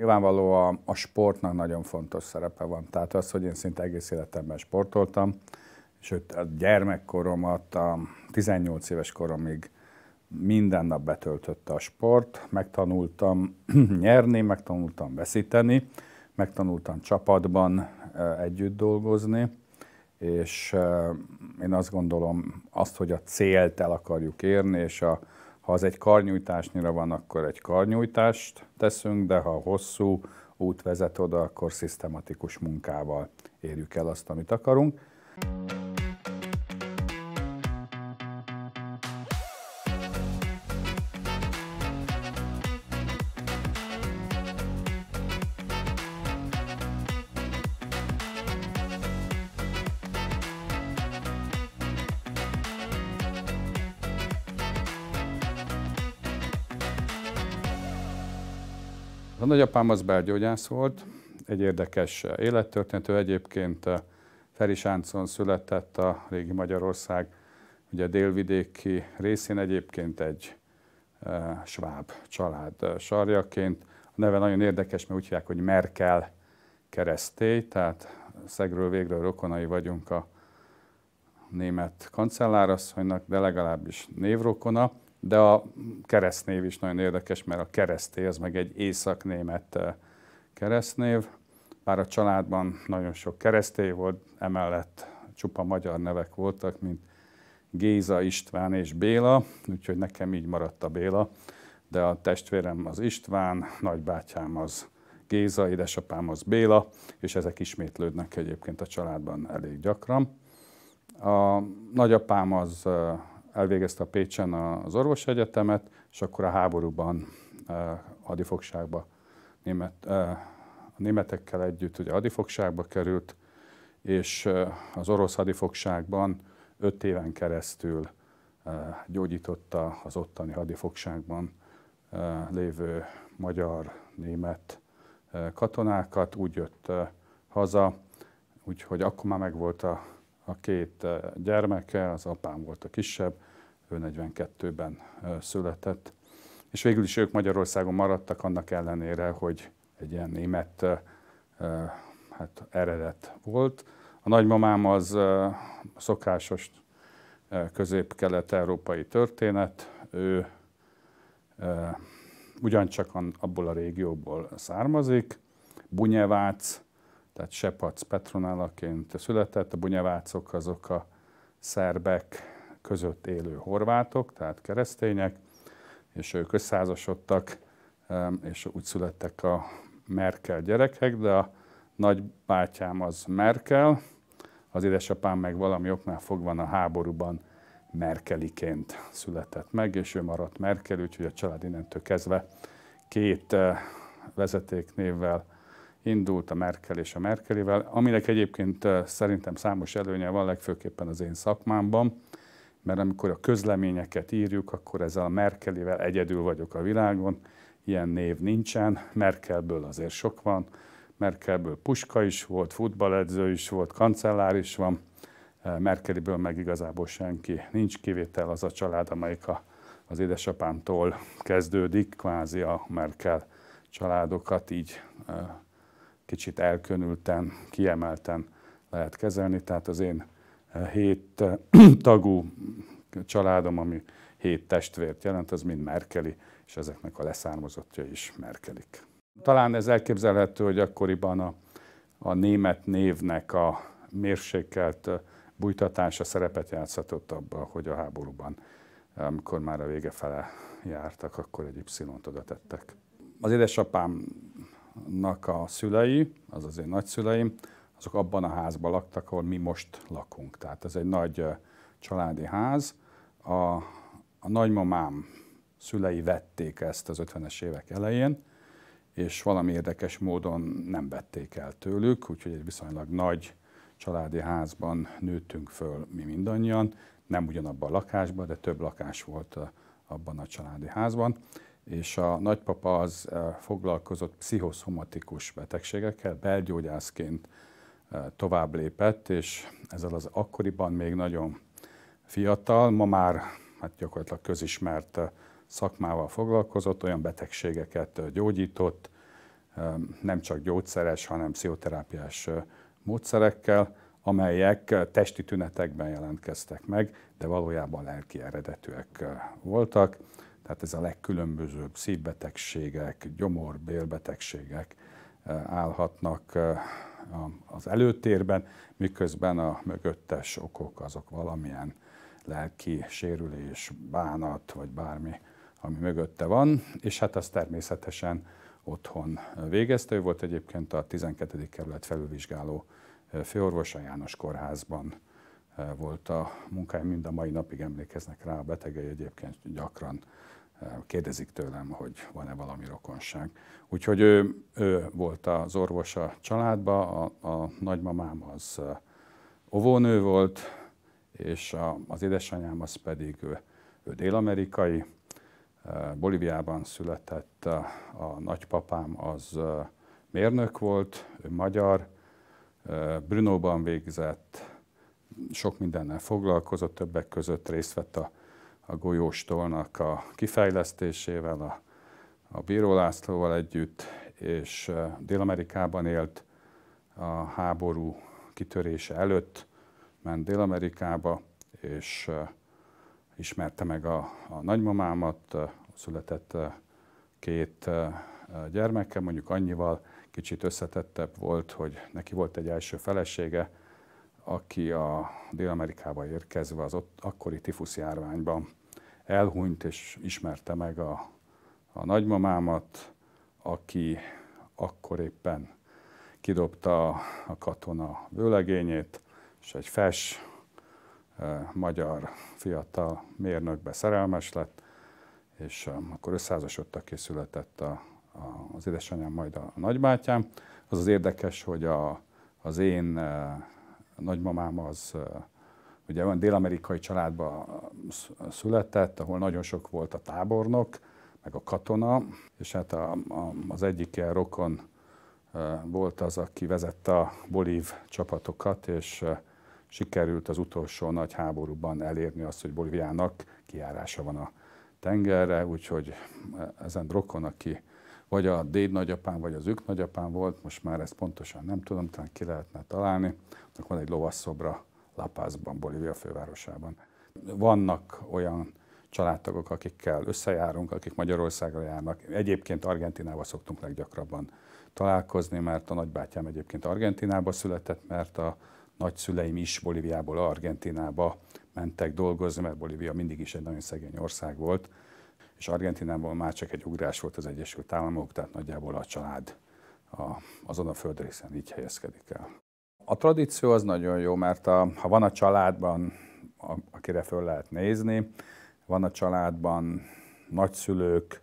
Nyilvánvaló a, a sportnak nagyon fontos szerepe van. Tehát az, hogy én szinte egész életemben sportoltam, sőt a gyermekkoromat a 18 éves koromig minden nap betöltötte a sport, megtanultam nyerni, megtanultam veszíteni, megtanultam csapatban együtt dolgozni, és én azt gondolom azt, hogy a célt el akarjuk érni, és a, ha az egy karnyújtásnyira van, akkor egy karnyújtást teszünk, de ha hosszú út vezet oda, akkor szisztematikus munkával érjük el azt, amit akarunk. Thank you nagyapám az belgyógyász volt, egy érdekes élettörténető egyébként eh, Feri Sáncon született a régi Magyarország, ugye a délvidéki részén egyébként egy eh, sváb család eh, sarjaként. A neve nagyon érdekes, mert úgy hívják, hogy Merkel keresztély, tehát szegről végről rokonai vagyunk a német kancellárasszonynak, de legalábbis névrokona. De a keresztnév is nagyon érdekes, mert a kereszté az meg egy német keresztnév. Bár a családban nagyon sok keresztély volt, emellett csupa magyar nevek voltak, mint Géza, István és Béla, úgyhogy nekem így maradt a Béla, de a testvérem az István, nagybátyám az Géza, édesapám az Béla, és ezek ismétlődnek egyébként a családban elég gyakran. A nagyapám az elvégezte a Pécsen az orvos egyetemet, és akkor a háborúban eh, hadifogságba német, eh, a németekkel együtt ugye hadifogságba került, és eh, az orosz hadifogságban öt éven keresztül gyógyította az ottani hadifogságban lévő magyar-német katonákat, úgy jött haza, úgyhogy akkor már megvolt a a két gyermeke, az apám volt a kisebb, ő 42-ben született, és végül is ők Magyarországon maradtak annak ellenére, hogy egy ilyen német hát eredet volt. A nagymamám az szokásos közép-kelet-európai történet, ő ugyancsak abból a régióból származik, Bunyevác, tehát Sepac Petronálaként született, a bunyavácok azok a szerbek között élő horvátok, tehát keresztények, és ők összeházasodtak, és úgy születtek a Merkel gyerekek, de a nagybátyám az Merkel, az édesapám meg valami oknál fogva a háborúban Merkeliként született meg, és ő maradt Merkel, úgyhogy a család innentől kezdve két eh, vezetéknévvel indult a Merkel és a Merkelivel, aminek egyébként szerintem számos előnye van, legfőképpen az én szakmámban, mert amikor a közleményeket írjuk, akkor ezzel a Merkelivel egyedül vagyok a világon, ilyen név nincsen, Merkelből azért sok van, Merkelből puska is volt, futballedző is volt, kancellár is van, Merkeliből meg igazából senki nincs, kivétel az a család, amelyik a, az édesapámtól kezdődik, kvázi a Merkel családokat így kicsit elkönülten, kiemelten lehet kezelni. Tehát az én eh, hét eh, tagú családom, ami hét testvért jelent, az mind Merkeli, és ezeknek a leszármazottja is Merkelik. Talán ez elképzelhető, hogy akkoriban a, a német névnek a mérsékelt eh, bújtatása szerepet játszhatott abban, hogy a háborúban, amikor már a vége fele jártak, akkor egy Y-t oda tettek. Az édesapám nak a szülei, azaz én nagyszüleim, azok abban a házban laktak, ahol mi most lakunk. Tehát ez egy nagy családi ház. A, a nagymamám szülei vették ezt az 50-es évek elején, és valami érdekes módon nem vették el tőlük, úgyhogy egy viszonylag nagy családi házban nőttünk föl mi mindannyian, nem ugyanabban a lakásban, de több lakás volt abban a családi házban és a nagypapa az eh, foglalkozott pszichoszomatikus betegségekkel, belgyógyászként eh, tovább lépett, és ezzel az akkoriban még nagyon fiatal, ma már hát gyakorlatilag közismert eh, szakmával foglalkozott, olyan betegségeket gyógyított, nem csak gyógyszeres, hanem pszichoterápiás módszerekkel, amelyek testi tünetekben jelentkeztek meg, de valójában lelki eredetűek voltak. Tehát ez a legkülönbözőbb szívbetegségek, gyomor, bélbetegségek eh, állhatnak eh, az előtérben, miközben a mögöttes okok azok valamilyen lelki sérülés, bánat, vagy bármi, ami mögötte van, és hát ez természetesen otthon végezte. Ő volt egyébként a 12. kerület felülvizsgáló eh, főorvosa János kórházban volt a munkája, mind a mai napig emlékeznek rá, a betegei egyébként gyakran kérdezik tőlem, hogy van-e valami rokonság. Úgyhogy ő, ő volt az orvos a családban, a, a nagymamám az ovónő volt, és a, az édesanyám az pedig ő, ő dél-amerikai, Bolíviában született, a, a nagypapám az mérnök volt, ő magyar, Brunóban végzett, sok mindennel foglalkozott, többek között részt vett a a golyóstolnak a kifejlesztésével, a, a Bíró Lászlóval együtt, és Dél-Amerikában élt a háború kitörése előtt, ment Dél-Amerikába, és ismerte meg a, a nagymamámat, született két gyermekkel, mondjuk annyival kicsit összetettebb volt, hogy neki volt egy első felesége, aki a Dél-Amerikába érkezve az ott akkori tifusz járványban elhunyt, és ismerte meg a, a nagymamámat, aki akkor éppen kidobta a katona vőlegényét, és egy fes magyar fiatal mérnökbe szerelmes lett, és akkor összeházasodtak és született a, a, az édesanyám, majd a, nagybátyám. Az az érdekes, hogy a, az én a nagymamám az ugye olyan dél-amerikai családba született, ahol nagyon sok volt a tábornok, meg a katona, és hát a, a, az egyik ilyen rokon volt az, aki vezette a bolív csapatokat, és sikerült az utolsó nagy háborúban elérni azt, hogy Bolíviának kiárása van a tengerre, úgyhogy ezen rokon, aki vagy a déd nagyapám, vagy az ők nagyapám volt, most már ezt pontosan nem tudom, talán ki lehetne találni, akkor van egy lovasszobra La Pazban, Bolívia fővárosában. Vannak olyan családtagok, akikkel összejárunk, akik Magyarországra járnak. Egyébként Argentinába szoktunk leggyakrabban találkozni, mert a nagybátyám egyébként Argentinába született, mert a nagyszüleim is Bolíviából Argentinába mentek dolgozni, mert Bolívia mindig is egy nagyon szegény ország volt, és Argentinában már csak egy ugrás volt az Egyesült Államok, tehát nagyjából a család a, azon a földrészen így helyezkedik el a tradíció az nagyon jó, mert a, ha van a családban, a, akire föl lehet nézni, van a családban nagyszülők,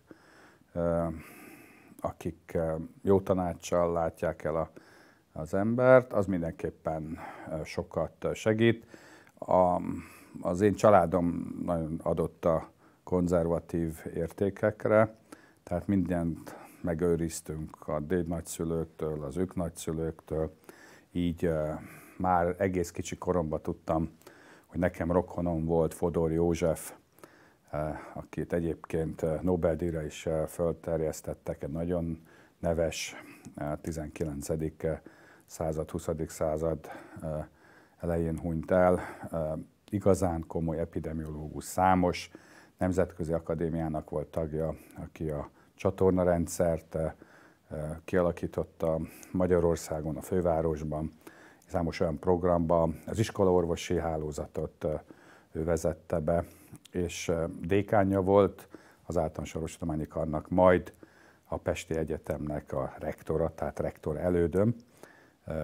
akik jó tanácssal látják el a, az embert, az mindenképpen sokat segít. A, az én családom nagyon adott a konzervatív értékekre, tehát mindent megőriztünk a déd nagyszülőktől, az ők nagyszülőktől, így már egész kicsi koromban tudtam, hogy nekem rokonom volt Fodor József, akit egyébként Nobel-díjra is fölterjesztettek, egy nagyon neves 19. század, 20. század elején hunyt el. Igazán komoly epidemiológus, számos nemzetközi akadémiának volt tagja, aki a csatornarendszert kialakította Magyarországon, a fővárosban, számos olyan programba, az iskolaorvosi hálózatot ő vezette be, és dékánja volt az általános orvostudományi karnak, majd a Pesti Egyetemnek a rektora, tehát rektor elődöm,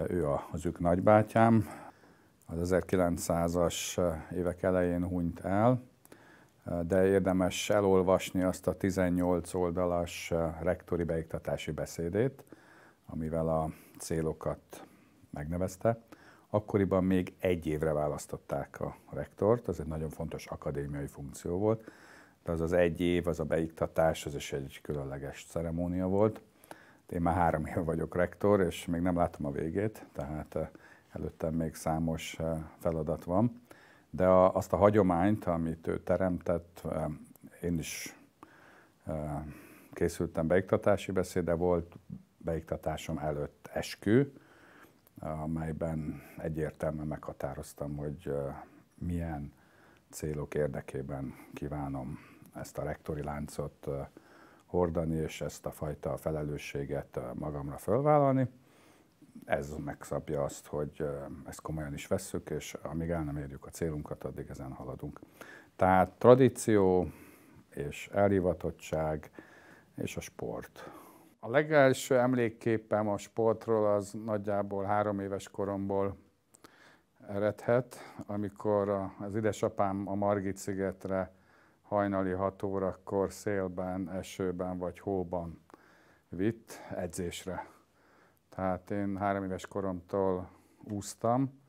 ő az ők nagybátyám. Az 1900-as évek elején hunyt el, de érdemes elolvasni azt a 18 oldalas eh, rektori beiktatási beszédét, amivel a célokat megnevezte. Akkoriban még egy évre választották a rektort, ez egy nagyon fontos akadémiai funkció volt, de az az egy év, az a beiktatás, az is egy különleges ceremónia volt. Én már három éve vagyok rektor, és még nem látom a végét, tehát eh, előttem még számos eh, feladat van de a, azt a hagyományt, amit ő teremtett, én is készültem beiktatási beszéde, volt beiktatásom előtt eskü, amelyben egyértelműen meghatároztam, hogy milyen célok érdekében kívánom ezt a rektori láncot hordani, és ezt a fajta felelősséget magamra fölvállalni ez megszabja azt, hogy ezt komolyan is vesszük, és amíg el nem érjük a célunkat, addig ezen haladunk. Tehát tradíció és elhivatottság és a sport. A legelső emlékképem a sportról az nagyjából három éves koromból eredhet, amikor az idesapám a Margit szigetre hajnali hat órakor szélben, esőben vagy hóban vitt edzésre. Tehát én három éves koromtól úsztam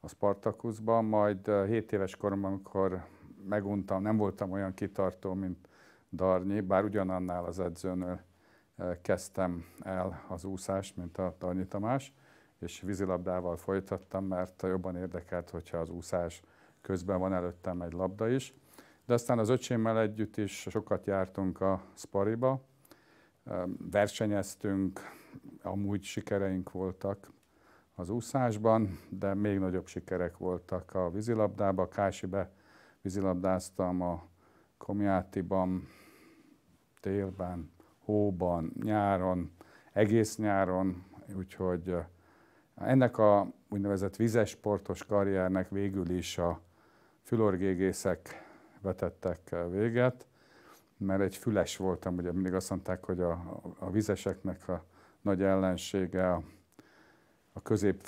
a Spartakuszban, majd hét éves koromban, amikor meguntam, nem voltam olyan kitartó, mint Darnyi, bár ugyanannál az edzőnől kezdtem el az úszást, mint a Darnyi Tamás, és vízilabdával folytattam, mert jobban érdekelt, hogyha az úszás közben van előttem egy labda is. De aztán az öcsémmel együtt is sokat jártunk a Spariba, versenyeztünk, amúgy sikereink voltak az úszásban, de még nagyobb sikerek voltak a vízilabdában. Kásibe vízilabdáztam a Komjátiban, télben, hóban, nyáron, egész nyáron, úgyhogy ennek a úgynevezett vizesportos karriernek végül is a fülorgégészek vetettek véget, mert egy füles voltam, ugye mindig azt mondták, hogy a, a vizeseknek a nagy ellensége a,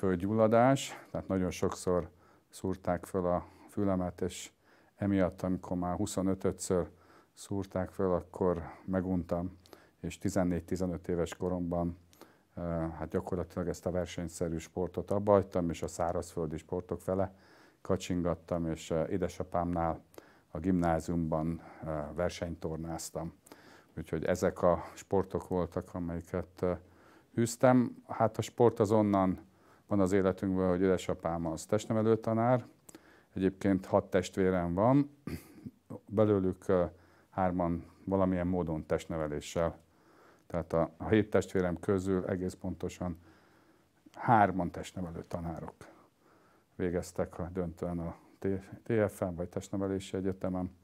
a gyulladás. tehát nagyon sokszor szúrták föl a fülemet, és emiatt, amikor már 25-ször szúrták föl, akkor meguntam, és 14-15 éves koromban hát gyakorlatilag ezt a versenyszerű sportot abbahagytam, és a szárazföldi sportok fele kacsingattam, és édesapámnál a gimnáziumban versenytornáztam. Úgyhogy ezek a sportok voltak, amelyeket hűztem. Hát a sport az onnan van az életünkben, hogy édesapám az testnevelő tanár, egyébként hat testvérem van, belőlük hárman valamilyen módon testneveléssel. Tehát a, a hét testvérem közül egész pontosan hárman testnevelő tanárok végeztek a döntően a TFM vagy testnevelési egyetemen.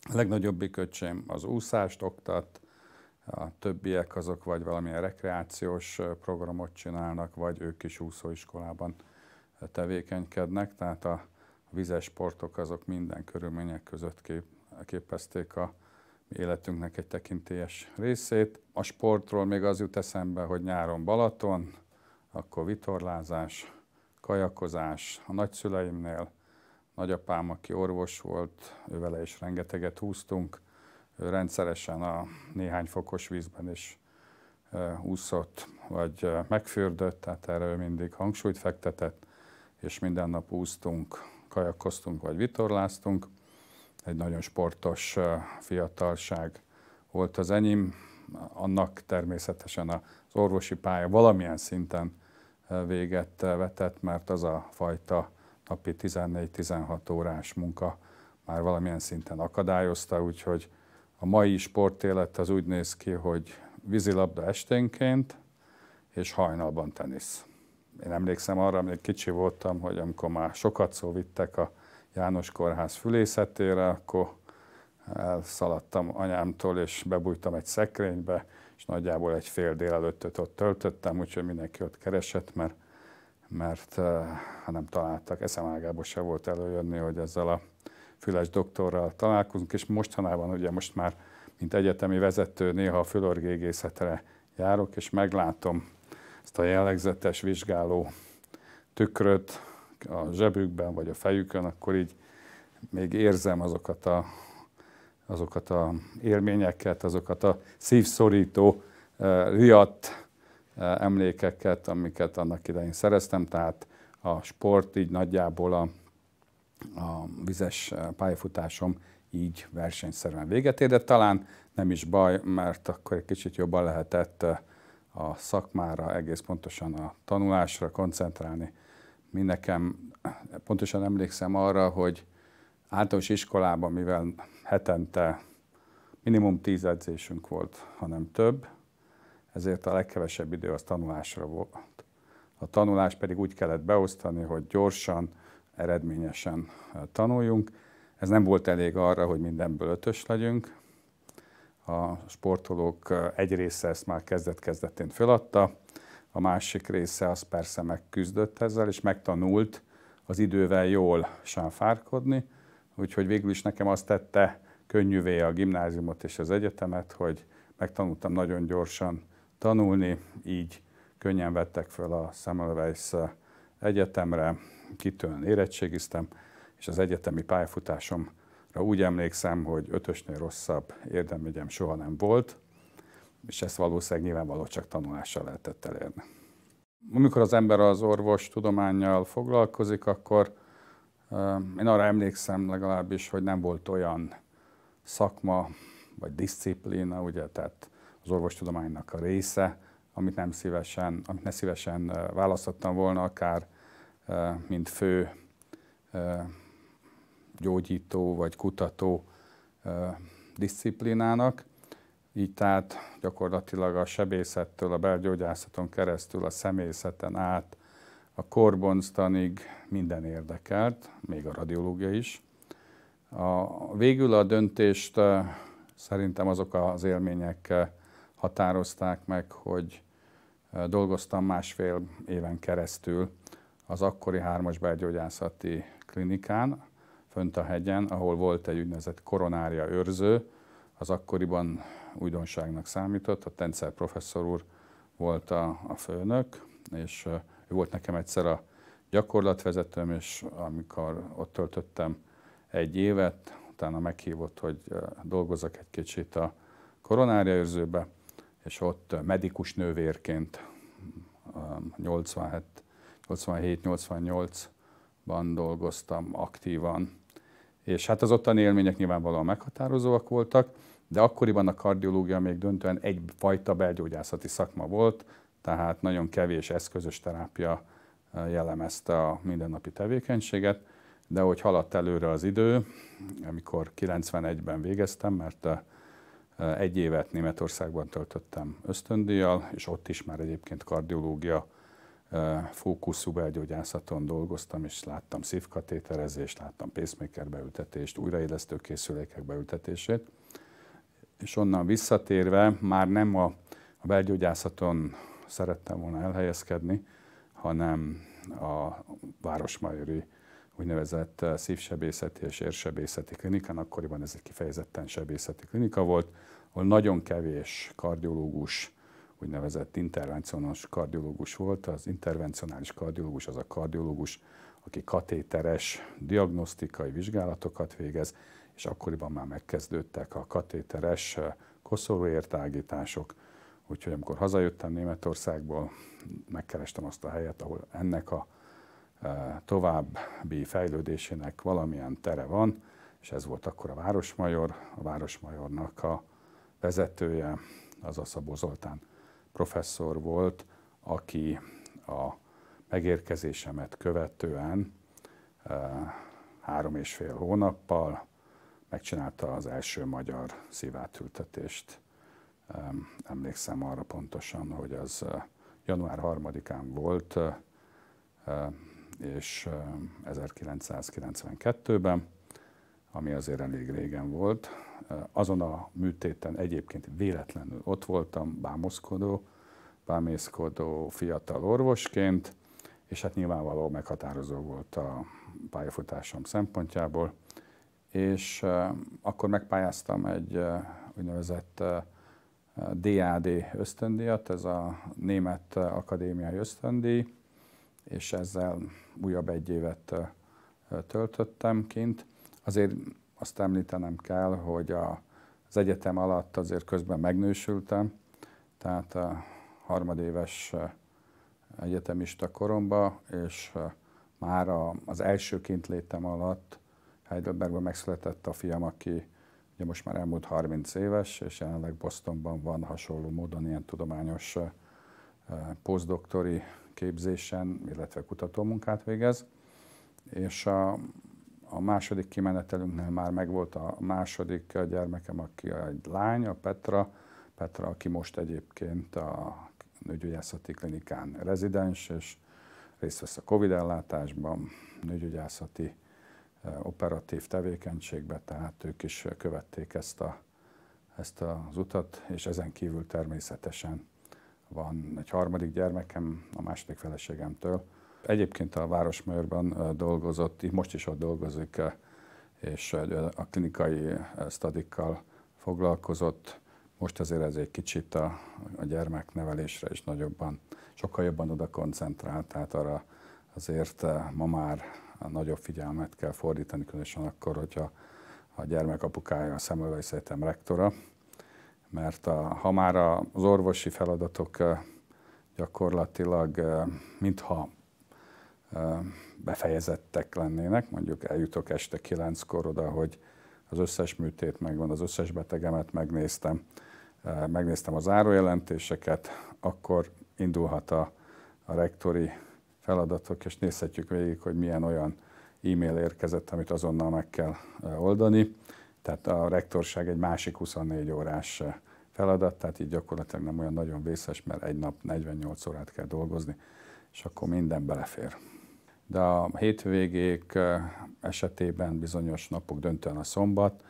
A legnagyobbik öcsém az úszást oktat, a többiek azok vagy valamilyen rekreációs programot csinálnak, vagy ők is úszóiskolában tevékenykednek, tehát a vizes sportok azok minden körülmények között kép, képezték a életünknek egy tekintélyes részét. A sportról még az jut eszembe, hogy nyáron Balaton, akkor vitorlázás, kajakozás a nagyszüleimnél, nagyapám, aki orvos volt, ővele is rengeteget húztunk, rendszeresen a néhány fokos vízben is úszott, vagy megfürdött, tehát erről mindig hangsúlyt fektetett, és minden nap úsztunk, kajakoztunk, vagy vitorláztunk. Egy nagyon sportos fiatalság volt az enyém, annak természetesen az orvosi pálya valamilyen szinten véget vetett, mert az a fajta napi 14-16 órás munka már valamilyen szinten akadályozta, úgyhogy a mai sportélet az úgy néz ki, hogy vízilabda esténként és hajnalban tenisz. Én emlékszem arra, még kicsi voltam, hogy amikor már sokat szó vittek a János Kórház fülészetére, akkor elszaladtam anyámtól, és bebújtam egy szekrénybe, és nagyjából egy fél délelőttöt ott töltöttem, úgyhogy mindenki ott keresett, mert, mert eh, ha nem találtak, eszemágából se volt előjönni, hogy ezzel a Füles doktorral találkozunk, és mostanában ugye most már, mint egyetemi vezető, néha a fülorgégészetre járok, és meglátom ezt a jellegzetes vizsgáló tükröt a zsebükben vagy a fejükön, akkor így még érzem azokat a, azokat a élményeket, azokat a szívszorító, riadt emlékeket, amiket annak idején szereztem, tehát a sport így nagyjából a a vizes eh, pályafutásom így versenyszerűen véget ér, de talán nem is baj, mert akkor egy kicsit jobban lehetett eh, a szakmára, egész pontosan a tanulásra koncentrálni. Mi nekem, eh, pontosan emlékszem arra, hogy általános iskolában, mivel hetente minimum tíz edzésünk volt, hanem több, ezért a legkevesebb idő az tanulásra volt. A tanulás pedig úgy kellett beosztani, hogy gyorsan, eredményesen eh, tanuljunk. Ez nem volt elég arra, hogy mindenből ötös legyünk. A sportolók eh, egy része ezt már kezdet-kezdetén feladta, a másik része az persze megküzdött ezzel, és megtanult az idővel jól sáfárkodni, úgyhogy végül is nekem azt tette könnyűvé a gimnáziumot és az egyetemet, hogy megtanultam nagyon gyorsan tanulni, így könnyen vettek föl a Semmelweis eh, Egyetemre, kitűnően érettségiztem, és az egyetemi pályafutásomra úgy emlékszem, hogy ötösnél rosszabb érdemügyem soha nem volt, és ezt valószínűleg nyilvánvaló csak tanulással lehetett elérni. Amikor az ember az orvos tudományjal foglalkozik, akkor eh, én arra emlékszem legalábbis, hogy nem volt olyan szakma vagy disziplína, ugye, tehát az orvostudománynak a része, amit nem szívesen, amit ne szívesen eh, választottam volna, akár mint fő gyógyító vagy kutató disziplinának. Így tehát gyakorlatilag a sebészettől, a belgyógyászaton keresztül, a személyzeten át, a korbonztanig minden érdekelt, még a radiológia is. A, végül a döntést szerintem azok az élmények határozták meg, hogy dolgoztam másfél éven keresztül az akkori hármas belgyógyászati klinikán, fönt a hegyen, ahol volt egy úgynevezett koronária őrző, az akkoriban újdonságnak számított, a Tencer professzor úr volt a, a főnök, és ő volt nekem egyszer a gyakorlatvezetőm, és amikor ott töltöttem egy évet, utána meghívott, hogy dolgozzak egy kicsit a koronária őrzőbe, és ott medikus nővérként 87 87-88-ban dolgoztam aktívan. És hát az ottani élmények nyilvánvalóan meghatározóak voltak, de akkoriban a kardiológia még döntően egyfajta belgyógyászati szakma volt, tehát nagyon kevés eszközös terápia eh, jellemezte a mindennapi tevékenységet, de hogy haladt előre az idő, amikor 91-ben végeztem, mert eh, egy évet Németországban töltöttem ösztöndíjjal, és ott is már egyébként kardiológia fókuszú belgyógyászaton dolgoztam, és láttam szívkatéterezést, láttam pacemaker beültetést, újraélesztő készülékek beültetését, és onnan visszatérve már nem a, a belgyógyászaton szerettem volna elhelyezkedni, hanem a Városmajori úgynevezett szívsebészeti és érsebészeti klinikán, akkoriban ez egy kifejezetten sebészeti klinika volt, ahol nagyon kevés kardiológus, úgynevezett intervencionális kardiológus volt. Az intervencionális kardiológus az a kardiológus, aki katéteres diagnosztikai vizsgálatokat végez, és akkoriban már megkezdődtek a katéteres koszorúértágítások, úgyhogy amikor hazajöttem Németországból, megkerestem azt a helyet, ahol ennek a további fejlődésének valamilyen tere van, és ez volt akkor a Városmajor, a Városmajornak a vezetője, az a Szabó Zoltán professzor volt, aki a megérkezésemet követően eh, három és fél hónappal megcsinálta az első magyar szívátültetést. Eh, emlékszem arra pontosan, hogy az eh, január 3-án volt, és 1992-ben, ami azért elég régen volt, azon a műtéten egyébként véletlenül ott voltam, bámoszkodó, bámészkodó fiatal orvosként, és hát nyilvánvaló meghatározó volt a pályafutásom szempontjából, és akkor megpályáztam egy úgynevezett DAD ösztöndíjat, ez a Német Akadémiai Ösztöndíj, és ezzel újabb egy évet töltöttem kint. Azért azt említenem kell, hogy a, az egyetem alatt azért közben megnősültem, tehát a harmadéves egyetemista koromba, és már a, az első létem alatt Heidelbergben megszületett a fiam, aki ugye most már elmúlt 30 éves, és jelenleg Bostonban van hasonló módon ilyen tudományos posztdoktori képzésen, illetve kutatómunkát végez. És a, a második kimenetelünknél már megvolt a második gyermekem, aki egy lány, a Petra. Petra, aki most egyébként a nőgyógyászati klinikán rezidens, és részt vesz a Covid ellátásban, nőgyógyászati eh, operatív tevékenységbe, tehát ők is követték ezt, a, ezt az utat, és ezen kívül természetesen van egy harmadik gyermekem a második feleségemtől, Egyébként a Városmajorban dolgozott, most is ott dolgozik, és a klinikai stadikkal foglalkozott. Most azért ez egy kicsit a, a gyermeknevelésre is nagyobban, sokkal jobban oda koncentrált, tehát arra azért ma már nagyobb figyelmet kell fordítani, különösen akkor, hogyha a gyermek apukája a Szemmelweis Egyetem rektora, mert a, ha már az orvosi feladatok gyakorlatilag mintha befejezettek lennének, mondjuk eljutok este kilenckor oda, hogy az összes műtét megvan, az összes betegemet megnéztem, megnéztem az árójelentéseket, akkor indulhat a, a rektori feladatok, és nézhetjük végig, hogy milyen olyan e-mail érkezett, amit azonnal meg kell oldani. Tehát a rektorság egy másik 24 órás feladat, tehát így gyakorlatilag nem olyan nagyon vészes, mert egy nap 48 órát kell dolgozni, és akkor minden belefér de a hétvégék esetében bizonyos napok, döntően a szombat,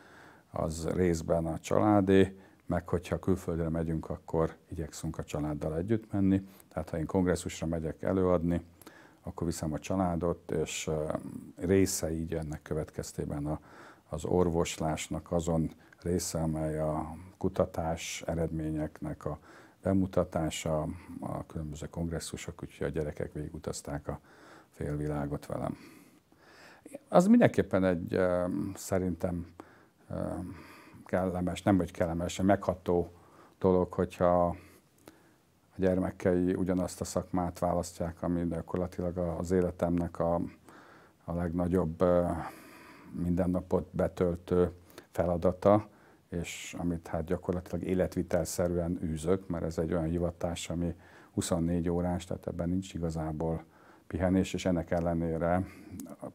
az részben a családé, meg hogyha külföldre megyünk, akkor igyekszünk a családdal együtt menni. Tehát ha én kongresszusra megyek előadni, akkor viszem a családot, és része így ennek következtében a, az orvoslásnak azon része, amely a kutatás eredményeknek a bemutatása a különböző kongresszusok, úgyhogy a gyerekek végigutazták a félvilágot velem. Az mindenképpen egy szerintem kellemes, nem vagy kellemes, megható dolog, hogyha a gyermekei ugyanazt a szakmát választják, ami gyakorlatilag az életemnek a, a legnagyobb mindennapot betöltő feladata, és amit hát gyakorlatilag életvitelszerűen űzök, mert ez egy olyan hivatás, ami 24 órás, tehát ebben nincs igazából pihenés, és ennek ellenére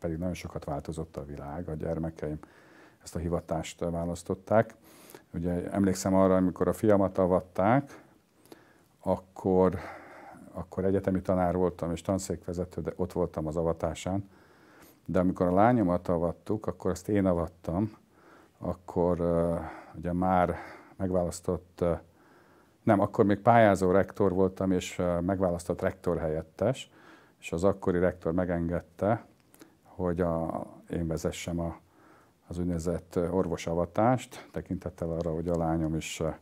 pedig nagyon sokat változott a világ, a gyermekeim ezt a hivatást választották. Ugye emlékszem arra, amikor a fiamat avatták, akkor, akkor egyetemi tanár voltam és tanszékvezető, de ott voltam az avatásán. De amikor a lányomat avattuk, akkor azt én avattam, akkor uh, ugye már megválasztott, uh, nem, akkor még pályázó rektor voltam, és uh, megválasztott rektor helyettes, és az akkori rektor megengedte, hogy a, én vezessem a, az úgynevezett orvosavatást, tekintettel arra, hogy a lányom is eh,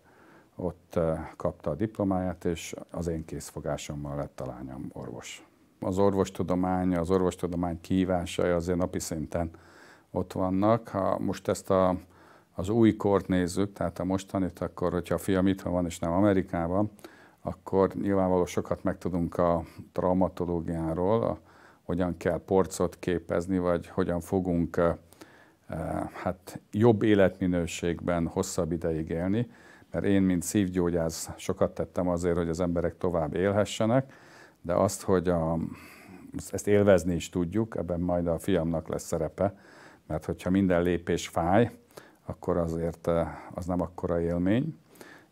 ott eh, kapta a diplomáját, és az én készfogásommal lett a lányom orvos. Az orvostudomány, az orvostudomány kívásai azért napi szinten ott vannak. Ha most ezt a, az új kort nézzük, tehát a mostanit, akkor hogyha a fiam itthon van és nem Amerikában, akkor nyilvánvaló sokat megtudunk a traumatológiáról, a, hogyan kell porcot képezni, vagy hogyan fogunk a, hát jobb életminőségben hosszabb ideig élni, mert én, mint szívgyógyász, sokat tettem azért, hogy az emberek tovább élhessenek, de azt, hogy a, ezt élvezni is tudjuk, ebben majd a fiamnak lesz szerepe, mert hogyha minden lépés fáj, akkor azért az nem akkora élmény.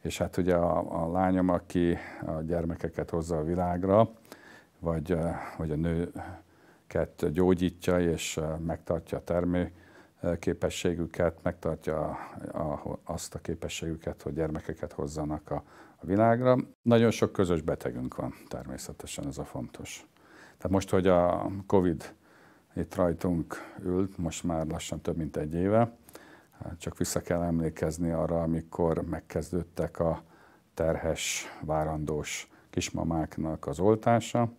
És hát ugye a, a lányom, aki a gyermekeket hozza a világra, vagy, vagy a nőket gyógyítja és megtartja a termő képességüket, megtartja a, azt a képességüket, hogy gyermekeket hozzanak a, a világra. Nagyon sok közös betegünk van, természetesen ez a fontos. Tehát most, hogy a Covid itt rajtunk ült, most már lassan több mint egy éve, csak vissza kell emlékezni arra, amikor megkezdődtek a terhes, várandós kismamáknak az oltása,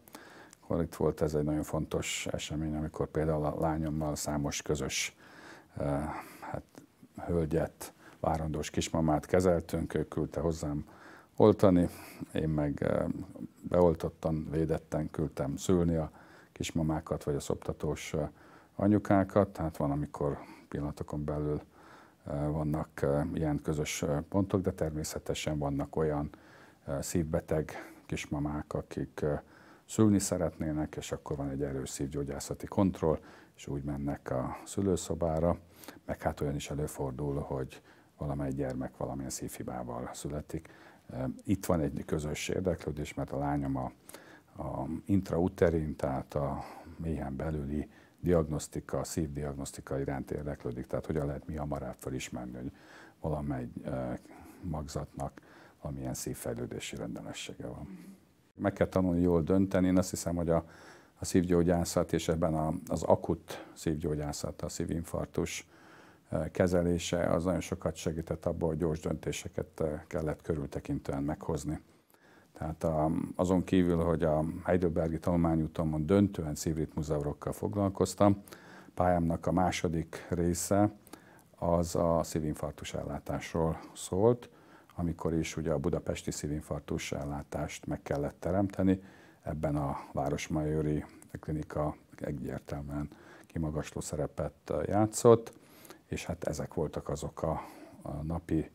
akkor itt volt ez egy nagyon fontos esemény, amikor például a lányommal számos közös eh, hát, hölgyet, várandós kismamát kezeltünk, ő küldte hozzám oltani, én meg eh, beoltottan, védetten küldtem szülni a kismamákat, vagy a szoptatós eh, anyukákat, tehát van, amikor pillanatokon belül vannak ilyen közös pontok, de természetesen vannak olyan szívbeteg kismamák, akik szülni szeretnének, és akkor van egy erős szívgyógyászati kontroll, és úgy mennek a szülőszobára, meg hát olyan is előfordul, hogy valamely gyermek valamilyen szívhibával születik. Itt van egy közös érdeklődés, mert a lányom a, a intrauterin, tehát a mélyen belüli diagnosztika, szívdiagnosztika iránt érdeklődik, tehát hogyan lehet mi hamarabb felismerni, hogy valamely eh, magzatnak valamilyen szívfejlődési rendelessége van. Meg kell tanulni jól dönteni, én azt hiszem, hogy a, a szívgyógyászat és ebben a, az akut szívgyógyászat, a szívinfarktus eh, kezelése az nagyon sokat segített abban, hogy gyors döntéseket eh, kellett körültekintően meghozni. Tehát a, azon kívül, hogy a Heidelbergi tanulmányúton döntően szívritmuzaurokkal foglalkoztam, pályámnak a második része az a szívinfarktus ellátásról szólt, amikor is ugye a budapesti szívinfarktus ellátást meg kellett teremteni, ebben a Városmajori Klinika egyértelműen kimagasló szerepet eh, játszott, és hát ezek voltak azok a, a napi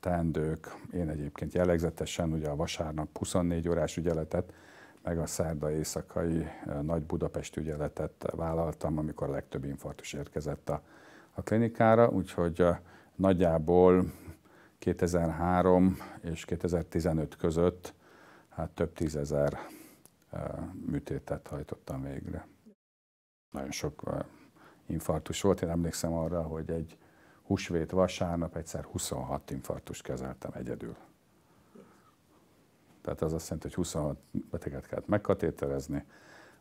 teendők. Én egyébként jellegzetesen ugye a vasárnap 24 órás ügyeletet, meg a szerda éjszakai eh, Nagy Budapest ügyeletet vállaltam, amikor a legtöbb infarktus érkezett a, a klinikára, úgyhogy eh, nagyjából 2003 és 2015 között hát több tízezer eh, műtétet hajtottam végre. Nagyon sok infarktus volt, én emlékszem arra, hogy egy húsvét vasárnap egyszer 26 infarktust kezeltem egyedül. Tehát az azt jelenti, hogy 26 beteget kellett megkatéterezni,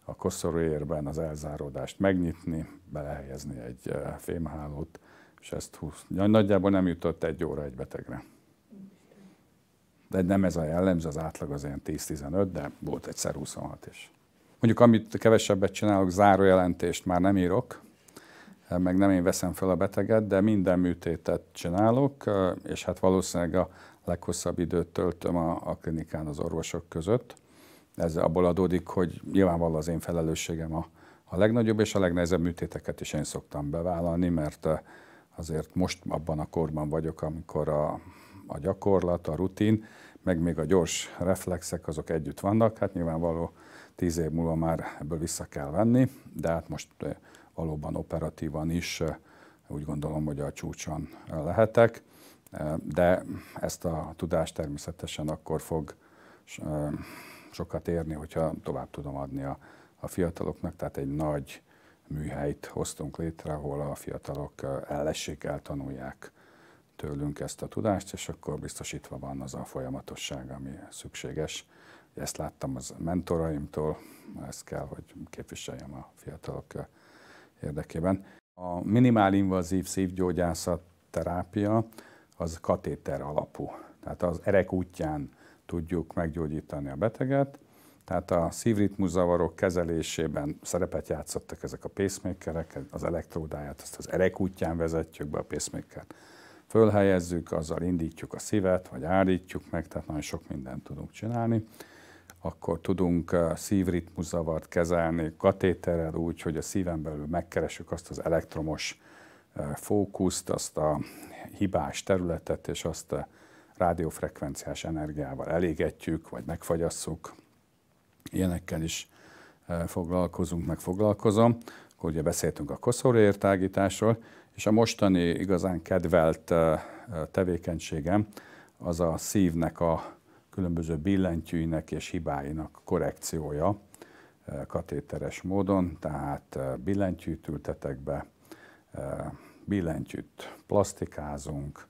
a koszorúérben az elzáródást megnyitni, belehelyezni egy fémhálót, és ezt 20. Nagyjából nem jutott egy óra egy betegre. De nem ez a jellemző, az átlag az ilyen 10-15, de volt egyszer 26 is. Mondjuk amit kevesebbet csinálok, zárójelentést már nem írok, meg nem én veszem fel a beteget, de minden műtétet csinálok, és hát valószínűleg a leghosszabb időt töltöm a, a klinikán az orvosok között. Ez abból adódik, hogy nyilvánvalóan az én felelősségem a, a legnagyobb, és a legnehezebb műtéteket is én szoktam bevállalni, mert azért most abban a korban vagyok, amikor a, a gyakorlat, a rutin, meg még a gyors reflexek, azok együtt vannak. Hát nyilvánvaló tíz év múlva már ebből vissza kell venni, de hát most valóban operatívan is eh, úgy gondolom, hogy a csúcson eh, lehetek, eh, de ezt a tudást természetesen akkor fog sokat érni, hogyha tovább tudom adni a, a fiataloknak, tehát egy nagy műhelyt hoztunk létre, ahol a fiatalok ellessék, eltanulják tőlünk ezt a tudást, és akkor biztosítva van az a folyamatosság, ami szükséges. Ezt láttam az mentoraimtól, ezt kell, hogy képviseljem a fiatalok érdekében. A minimál invazív szívgyógyászat terápia az katéter alapú, tehát az erek útján tudjuk meggyógyítani a beteget, tehát a szívritmuszavarok kezelésében szerepet játszottak ezek a pacemakerek, az elektródáját, azt az erek útján vezetjük be a pacemaker fölhelyezzük, azzal indítjuk a szívet, vagy állítjuk meg, tehát nagyon sok mindent tudunk csinálni akkor tudunk eh, szívritmuszavart kezelni katéterrel úgy, hogy a szíven belül megkeressük azt az elektromos eh, fókuszt, azt a hibás területet, és azt a rádiófrekvenciás energiával elégetjük, vagy megfagyasszuk. Ilyenekkel is eh, foglalkozunk, meg foglalkozom. Akkor ugye beszéltünk a koszorértágításról, és a mostani igazán kedvelt tevékenységem az a szívnek a különböző billentyűinek és hibáinak korrekciója eh, katéteres módon, tehát eh, billentyűt ültetek be, eh, billentyűt plastikázunk,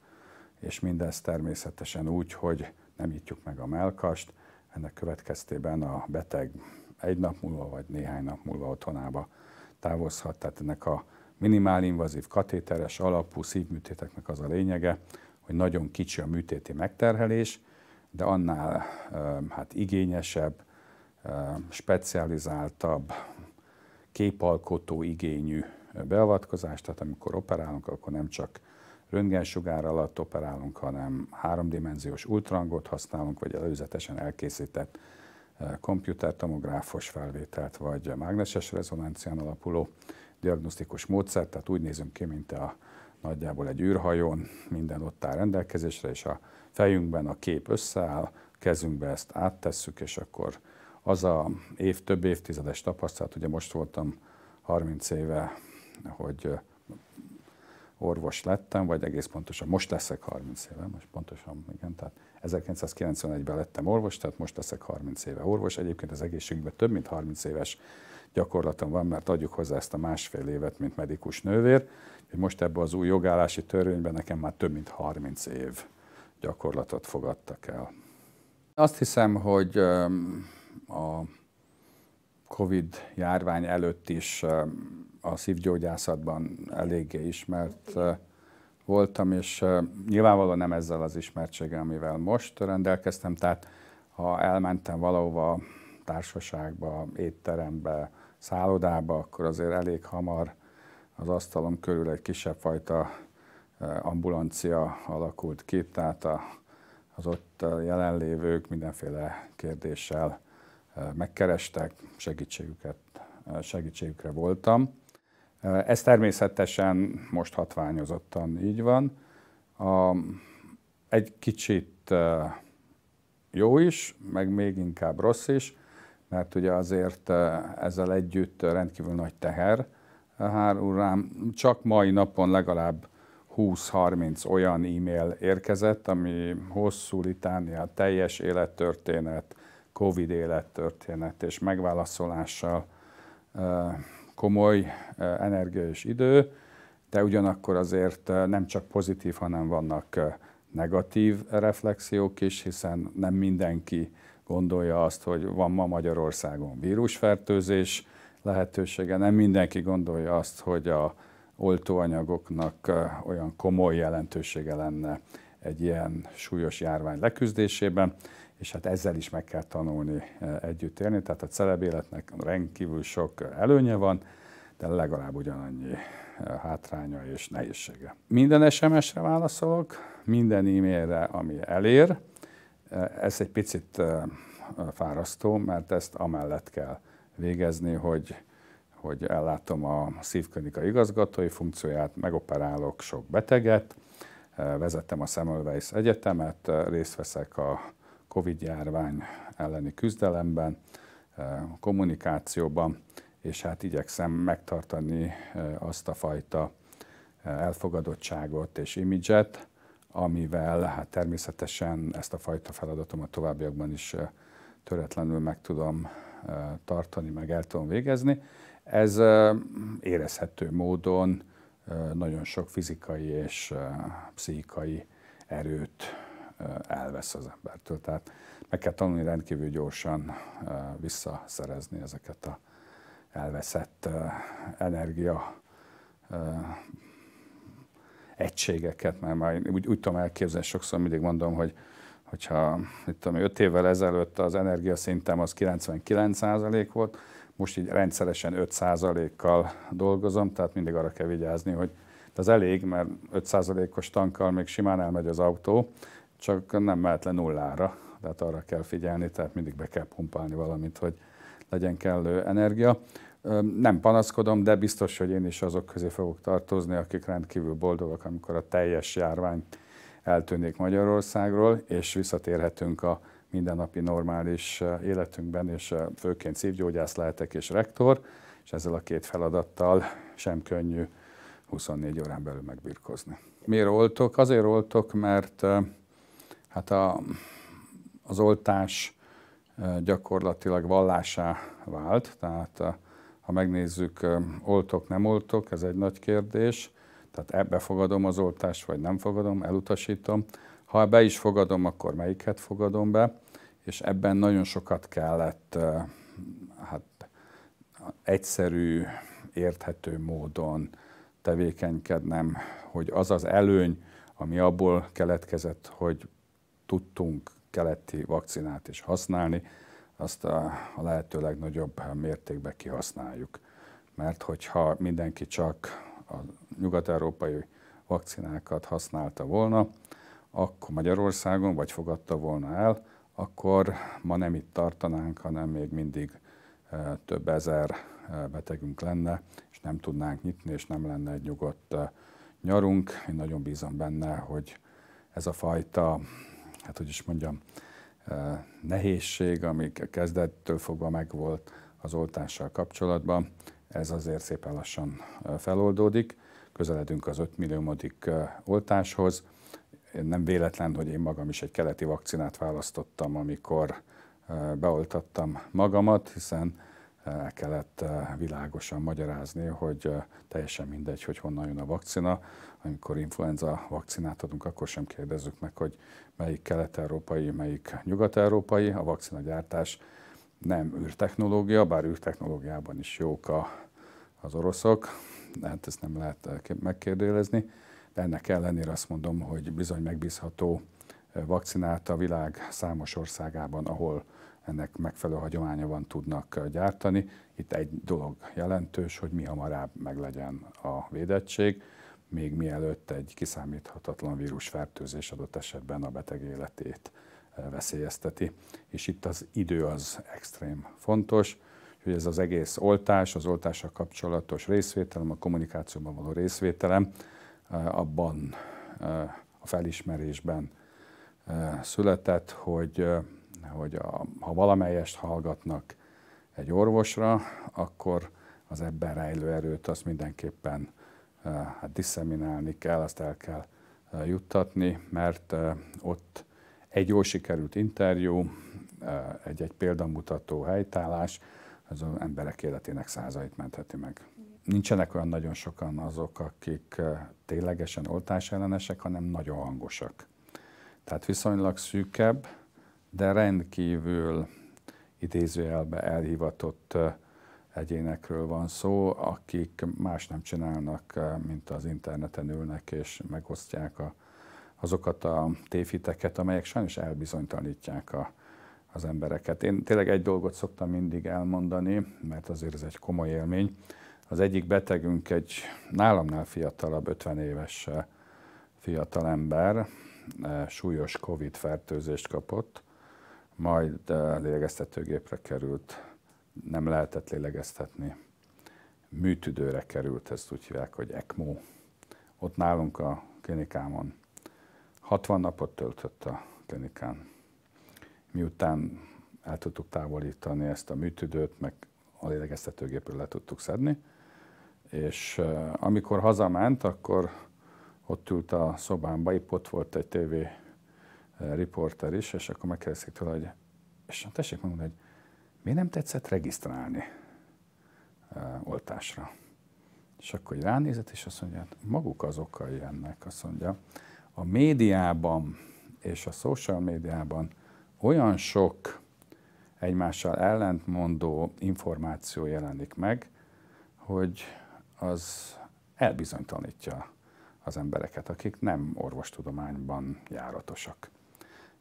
és mindez természetesen úgy, hogy nem nyitjuk meg a melkast, ennek következtében a beteg egy nap múlva vagy néhány nap múlva otthonába távozhat, tehát ennek a minimál invazív katéteres alapú szívműtéteknek az a lényege, hogy nagyon kicsi a műtéti megterhelés, de annál hát igényesebb, specializáltabb, képalkotó igényű beavatkozás, tehát amikor operálunk, akkor nem csak röntgensugár alatt operálunk, hanem háromdimenziós ultrangot használunk, vagy előzetesen elkészített komputertomográfos felvételt, vagy mágneses rezonancián alapuló diagnosztikus módszert, tehát úgy nézünk ki, mint a nagyjából egy űrhajón, minden ott áll rendelkezésre, és a fejünkben a kép összeáll, kezünkbe ezt áttesszük, és akkor az a év, több évtizedes tapasztalat, ugye most voltam 30 éve, hogy orvos lettem, vagy egész pontosan most leszek 30 éve, most pontosan, igen, tehát 1991-ben lettem orvos, tehát most leszek 30 éve orvos. Egyébként az egészségünkben több mint 30 éves gyakorlatom van, mert adjuk hozzá ezt a másfél évet, mint medikus nővér, hogy most ebbe az új jogállási törvényben nekem már több mint 30 év gyakorlatot fogadtak el. Azt hiszem, hogy a COVID járvány előtt is a szívgyógyászatban eléggé ismert voltam, és nyilvánvalóan nem ezzel az ismertséggel, amivel most rendelkeztem, tehát ha elmentem valahova társaságba, étterembe, szállodába, akkor azért elég hamar az asztalom körül egy kisebb fajta Eh, ambulancia alakult ki, tehát az ott eh, jelenlévők mindenféle kérdéssel eh, megkerestek, segítségüket, segítségükre voltam. Ez természetesen most hatványozottan így van. A, egy kicsit jó is, meg még inkább rossz is, mert ugye azért ezzel együtt rendkívül nagy teher hár urám. Csak mai napon legalább 20-30 olyan e-mail érkezett, ami hosszú litánia, teljes élettörténet, Covid élettörténet és megválaszolással komoly energia és idő, de ugyanakkor azért nem csak pozitív, hanem vannak negatív reflexiók is, hiszen nem mindenki gondolja azt, hogy van ma Magyarországon vírusfertőzés lehetősége, nem mindenki gondolja azt, hogy a oltóanyagoknak olyan komoly jelentősége lenne egy ilyen súlyos járvány leküzdésében, és hát ezzel is meg kell tanulni együtt élni. Tehát a celeb életnek rendkívül sok előnye van, de legalább ugyanannyi hátránya és nehézsége. Minden SMS-re válaszolok, minden e-mailre, ami elér. Ez egy picit fárasztó, mert ezt amellett kell végezni, hogy hogy ellátom a szívklinika igazgatói funkcióját, megoperálok sok beteget, eh, vezettem a Semmelweis Egyetemet, eh, részt veszek a Covid-járvány elleni küzdelemben, eh, kommunikációban, és hát igyekszem megtartani azt a fajta elfogadottságot és imidzset, amivel hát természetesen ezt a fajta feladatom a továbbiakban is töretlenül meg tudom tartani, meg el tudom végezni. Ez érezhető módon nagyon sok fizikai és pszichikai erőt elvesz az embertől. Tehát meg kell tanulni rendkívül gyorsan visszaszerezni ezeket a elveszett energia egységeket, mert már úgy, úgy tudom elképzelni, sokszor mindig mondom, hogy hogyha itt 5 évvel ezelőtt az energiaszintem az 99 volt, most így rendszeresen 5%-kal dolgozom, tehát mindig arra kell vigyázni, hogy ez elég, mert 5%-os tankkal még simán elmegy az autó, csak nem mehet le nullára, tehát arra kell figyelni, tehát mindig be kell pumpálni valamit, hogy legyen kellő energia. Nem panaszkodom, de biztos, hogy én is azok közé fogok tartozni, akik rendkívül boldogak, amikor a teljes járvány eltűnik Magyarországról, és visszatérhetünk a mindennapi normális eh, életünkben, és eh, főként szívgyógyász lehetek és rektor, és ezzel a két feladattal sem könnyű 24 órán belül megbirkozni. Miért oltok? Azért oltok, mert eh, hát a, az oltás gyakorlatilag vallásá vált, tehát ha megnézzük, oltok, nem oltok, ez egy nagy kérdés, tehát ebbe fogadom az oltást, vagy nem fogadom, elutasítom ha be is fogadom, akkor melyiket fogadom be, és ebben nagyon sokat kellett hát, egyszerű, érthető módon tevékenykednem, hogy az az előny, ami abból keletkezett, hogy tudtunk keleti vakcinát is használni, azt a, lehető legnagyobb mértékben kihasználjuk. Mert hogyha mindenki csak a nyugat-európai vakcinákat használta volna, akkor Magyarországon, vagy fogadta volna el, akkor ma nem itt tartanánk, hanem még mindig e, több ezer e, betegünk lenne, és nem tudnánk nyitni, és nem lenne egy nyugodt e, nyarunk. Én nagyon bízom benne, hogy ez a fajta, hát hogy is mondjam, nehézség, ami kezdettől fogva megvolt az oltással kapcsolatban, ez azért szépen lassan feloldódik. Közeledünk az 5 milliómodik oltáshoz, nem véletlen, hogy én magam is egy keleti vakcinát választottam, amikor beoltattam magamat, hiszen el kellett világosan magyarázni, hogy teljesen mindegy, hogy honnan jön a vakcina. Amikor influenza vakcinát adunk, akkor sem kérdezzük meg, hogy melyik kelet-európai, melyik nyugat-európai. A vakcina gyártás nem űrtechnológia, bár űrtechnológiában is jók a, az oroszok, hát ezt nem lehet megkérdőjelezni, de ennek ellenére azt mondom, hogy bizony megbízható eh, vakcinát a világ számos országában, ahol ennek megfelelő hagyománya van, tudnak eh, gyártani. Itt egy dolog jelentős, hogy mi hamarabb meglegyen a védettség, még mielőtt egy kiszámíthatatlan vírusfertőzés adott esetben a beteg életét eh, veszélyezteti. És itt az idő az extrém fontos, hogy ez az egész oltás, az oltással kapcsolatos részvételem, a kommunikációban való részvételem, abban a felismerésben született, hogy, hogy a, ha valamelyest hallgatnak egy orvosra, akkor az ebben rejlő erőt azt mindenképpen hát diszeminálni kell, azt el kell juttatni, mert ott egy jól sikerült interjú, egy-egy példamutató helytállás, az emberek életének százait mentheti meg nincsenek olyan nagyon sokan azok, akik ténylegesen oltásellenesek, hanem nagyon hangosak. Tehát viszonylag szűkebb, de rendkívül idézőjelbe elhivatott egyénekről van szó, akik más nem csinálnak, mint az interneten ülnek és megosztják a, azokat a tévhiteket, amelyek sajnos elbizonytalanítják a, az embereket. Én tényleg egy dolgot szoktam mindig elmondani, mert azért ez egy komoly élmény, az egyik betegünk egy nálamnál fiatalabb, 50 éves ember, eh, súlyos COVID fertőzést kapott, majd eh, lélegeztetőgépre került, nem lehetett lélegeztetni. Műtüdőre került, ezt úgy hívják, hogy ECMO. Ott nálunk a klinikámon 60 napot töltött a klinikán. Miután el tudtuk távolítani ezt a műtüdőt, meg a lélegeztetőgépről le tudtuk szedni, és amikor hazament, akkor ott ült a szobámba, épp ott volt egy TV riporter is, és akkor megkérdezték tőle, hogy és hát tessék mondani, hogy miért nem tetszett regisztrálni uh, oltásra? És akkor így ránézett, és azt mondja, hát maguk az okai ennek, azt mondja, a médiában és a social médiában olyan sok egymással ellentmondó információ jelenik meg, hogy az elbizonytalanítja az embereket, akik nem orvostudományban járatosak.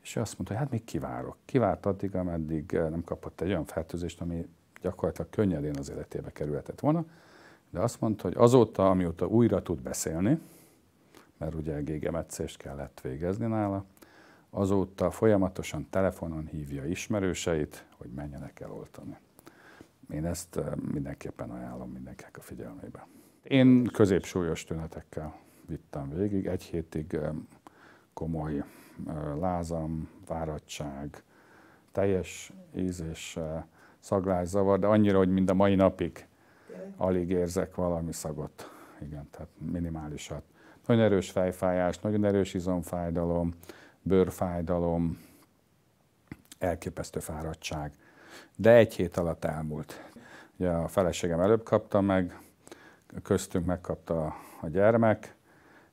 És ő azt mondta, hogy hát még kivárok. Kivárt addig, ameddig eh, nem kapott egy olyan fertőzést, ami gyakorlatilag könnyedén az életébe kerülhetett volna, de azt mondta, hogy azóta, amióta újra tud beszélni, mert ugye gégemetszést kellett végezni nála, azóta folyamatosan telefonon hívja ismerőseit, hogy menjenek el oltani. Én ezt mindenképpen ajánlom mindenkinek a figyelmébe. Én középsúlyos tünetekkel vittem végig, egy hétig komoly lázam, váradtság, teljes íz és szaglászavar, de annyira, hogy mind a mai napig alig érzek valami szagot. Igen, tehát minimálisat. Nagyon erős fejfájás, nagyon erős izomfájdalom, bőrfájdalom, elképesztő fáradtság de egy hét alatt elmúlt. Ugye a feleségem előbb kapta meg, köztünk megkapta a gyermek,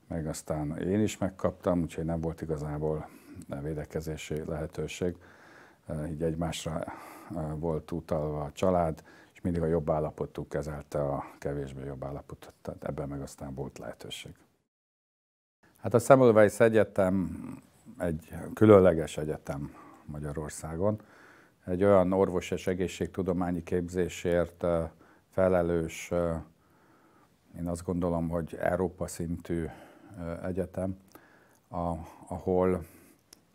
meg aztán én is megkaptam, úgyhogy nem volt igazából védekezési lehetőség. Eh, így egymásra eh, volt utalva a család, és mindig a jobb állapotú kezelte a kevésbé jobb állapotot, tehát ebben meg aztán volt lehetőség. Hát a Semmelweis Egyetem egy különleges egyetem Magyarországon, egy olyan orvos és egészségtudományi képzésért felelős, én azt gondolom, hogy Európa szintű egyetem, ahol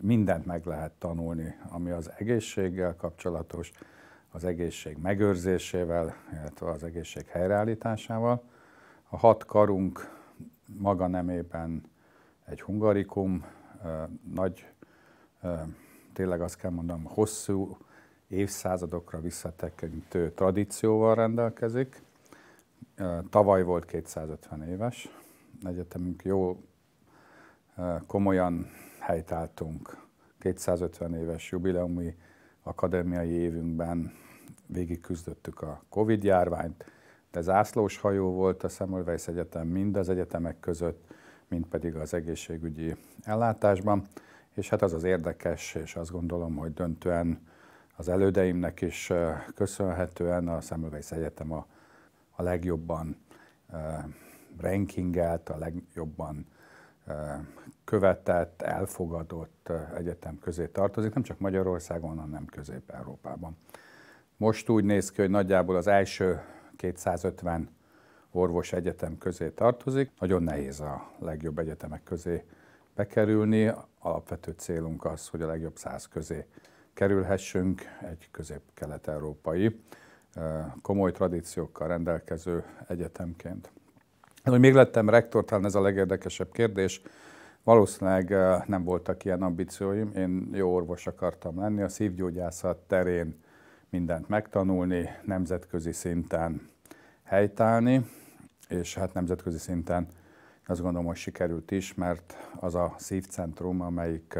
mindent meg lehet tanulni, ami az egészséggel kapcsolatos, az egészség megőrzésével, illetve az egészség helyreállításával. A hat karunk maga nemében egy hungarikum, nagy, tényleg azt kell mondanom, hosszú, évszázadokra visszatekintő tradícióval rendelkezik. Tavaly volt 250 éves. Egyetemünk jó komolyan helytáltunk 250 éves jubileumi akadémiai évünkben végig küzdöttük a Covid-járványt, de zászlós hajó volt a Semmelweis Egyetem mind az egyetemek között, mind pedig az egészségügyi ellátásban, és hát az az érdekes, és azt gondolom, hogy döntően az elődeimnek is köszönhetően a Szemövejsz Egyetem a, a legjobban rankingelt, a legjobban követett, elfogadott egyetem közé tartozik, nem csak Magyarországon, hanem Közép-Európában. Most úgy néz ki, hogy nagyjából az első 250 orvos egyetem közé tartozik. Nagyon nehéz a legjobb egyetemek közé bekerülni. Alapvető célunk az, hogy a legjobb száz közé kerülhessünk egy közép-kelet-európai komoly tradíciókkal rendelkező egyetemként. Hogy még lettem rektor, talán ez a legérdekesebb kérdés. Valószínűleg nem voltak ilyen ambícióim. Én jó orvos akartam lenni, a szívgyógyászat terén mindent megtanulni, nemzetközi szinten helytállni, és hát nemzetközi szinten azt gondolom, hogy sikerült is, mert az a szívcentrum, amelyik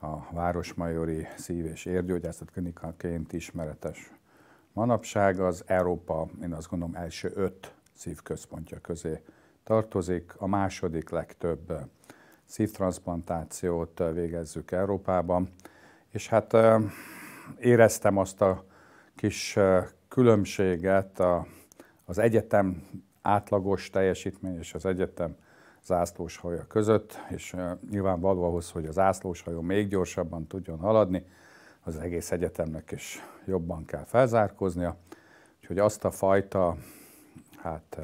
a Városmajori Szív- és Érgyógyászat klinikaként ismeretes. Manapság az Európa, én azt gondolom, első öt szívközpontja közé tartozik. A második legtöbb szívtransplantációt végezzük Európában, és hát éreztem azt a kis különbséget az egyetem átlagos teljesítmény és az egyetem zászlós haja között, és nyilvánvaló ahhoz, hogy az zászlós hajó még gyorsabban tudjon haladni, az egész egyetemnek is jobban kell felzárkóznia. Úgyhogy azt a fajta hát,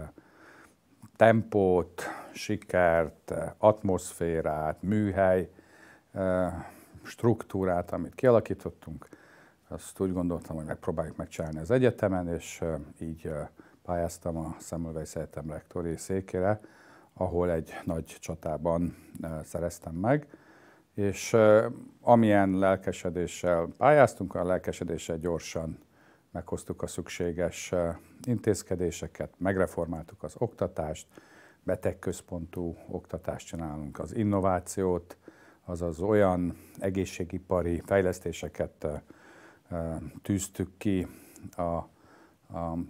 tempót, sikert, atmoszférát, műhely, struktúrát, amit kialakítottunk, azt úgy gondoltam, hogy megpróbáljuk megcsinálni az egyetemen, és így pályáztam a Semmelweis Egyetem rektori székére, ahol egy nagy csatában eh, szereztem meg, és eh, amilyen lelkesedéssel pályáztunk, a lelkesedéssel gyorsan meghoztuk a szükséges eh, intézkedéseket, megreformáltuk az oktatást, betegközpontú oktatást csinálunk, az innovációt, azaz olyan egészségipari fejlesztéseket tűztük ki a, a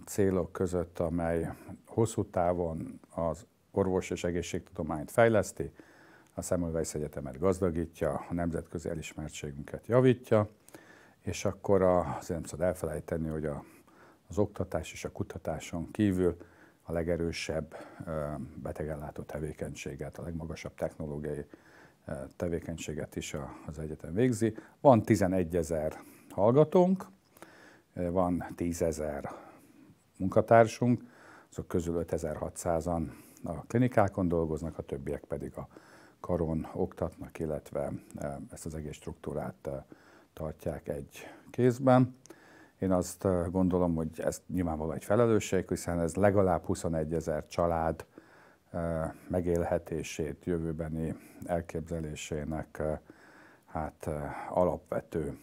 célok között, amely hosszú távon az orvos és egészségtudományt fejleszti, a Semmelweis Egyetemet gazdagítja, a nemzetközi elismertségünket javítja, és akkor az azért nem szabad elfelejteni, hogy a, az oktatás és a kutatáson kívül a legerősebb betegellátó tevékenységet, a legmagasabb technológiai tevékenységet is az egyetem végzi. Van 11 ezer hallgatónk, van 10 ezer munkatársunk, azok közül 5600-an a klinikákon dolgoznak, a többiek pedig a karon oktatnak, illetve e, ezt az egész struktúrát e, tartják egy kézben. Én azt e, gondolom, hogy ez nyilvánvalóan egy felelősség, hiszen ez legalább 21 ezer család megélhetését, jövőbeni elképzelésének hát alapvető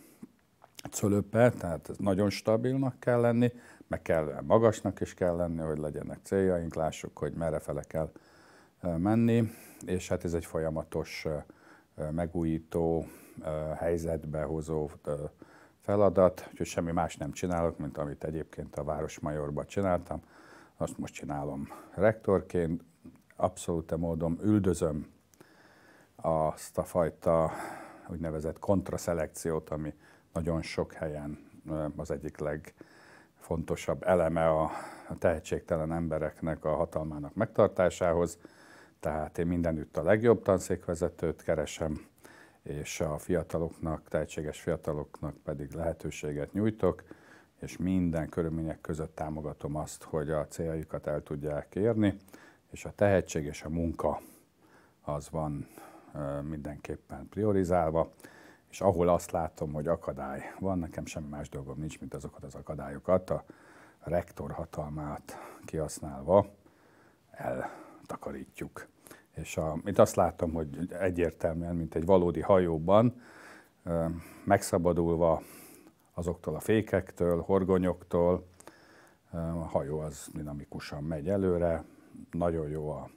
cölöpe, tehát ez nagyon stabilnak kell lenni, meg kell magasnak is kell lenni, hogy legyenek céljaink, lássuk, hogy merre fele kell menni, és hát ez egy folyamatos megújító, helyzetbe hozó feladat, úgyhogy semmi más nem csinálok, mint amit egyébként a Városmajorban csináltam, azt most csinálom rektorként, abszolút módon üldözöm azt a fajta úgynevezett kontraszelekciót, ami nagyon sok helyen az egyik leg legfontosabb eleme a tehetségtelen embereknek a hatalmának megtartásához. Tehát én mindenütt a legjobb tanszékvezetőt keresem, és a fiataloknak, tehetséges fiataloknak pedig lehetőséget nyújtok, és minden körülmények között támogatom azt, hogy a céljukat el tudják érni, és a tehetség és a munka az van mindenképpen priorizálva és ahol azt látom, hogy akadály van, nekem semmi más dolgom nincs, mint azokat az akadályokat a rektor hatalmát kihasználva eltakarítjuk. És a, itt azt látom, hogy egyértelműen, mint egy valódi hajóban, megszabadulva azoktól a fékektől, horgonyoktól, a hajó az dinamikusan megy előre, nagyon jó a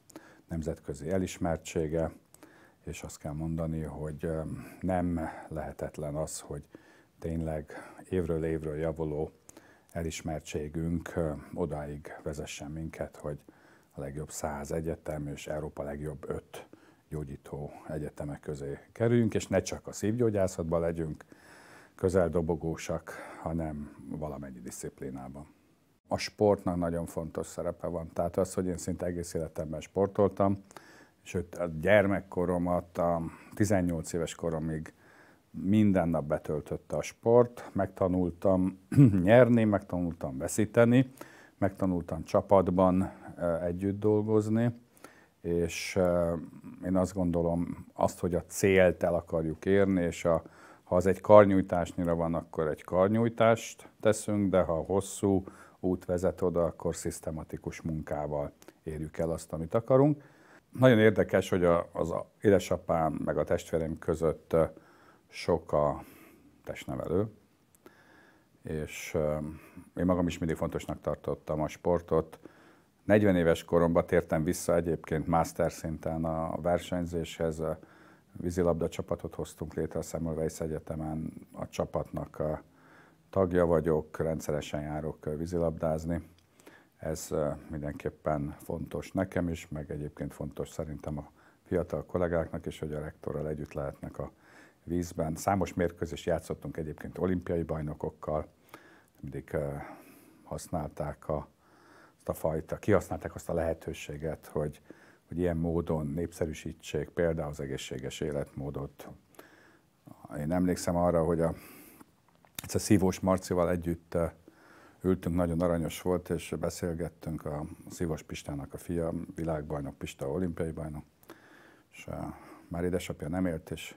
nemzetközi elismertsége, és azt kell mondani, hogy nem lehetetlen az, hogy tényleg évről évről javuló elismertségünk odáig vezessen minket, hogy a legjobb száz egyetem és Európa legjobb öt gyógyító egyetemek közé kerüljünk, és ne csak a szívgyógyászatban legyünk közeldobogósak, hanem valamennyi disziplinában. A sportnak nagyon fontos szerepe van, tehát az, hogy én szinte egész életemben sportoltam, sőt a gyermekkoromat, a 18 éves koromig minden nap betöltötte a sport, megtanultam nyerni, megtanultam veszíteni, megtanultam csapatban együtt dolgozni, és én azt gondolom azt, hogy a célt el akarjuk érni, és a, ha az egy karnyújtásnyira van, akkor egy karnyújtást teszünk, de ha hosszú út vezet oda, akkor szisztematikus munkával érjük el azt, amit akarunk nagyon érdekes, hogy a, az édesapám meg a testvérem között sok a testnevelő, és én magam is mindig fontosnak tartottam a sportot. 40 éves koromban tértem vissza egyébként master szinten a versenyzéshez, a vízilabda csapatot hoztunk létre a Semmelweis Egyetemen, a csapatnak a tagja vagyok, rendszeresen járok vízilabdázni ez mindenképpen fontos nekem is, meg egyébként fontos szerintem a fiatal kollégáknak is, hogy a rektorral együtt lehetnek a vízben. Számos mérkőzést játszottunk egyébként olimpiai bajnokokkal, mindig használták a, azt a fajta, kihasználták azt a lehetőséget, hogy, hogy ilyen módon népszerűsítsék például az egészséges életmódot. Én emlékszem arra, hogy a, ez a Szívós Marcival együtt ültünk, nagyon aranyos volt, és beszélgettünk a Szívos Pistának a fia, világbajnok Pista, olimpiai bajnok, és eh, már édesapja nem élt, és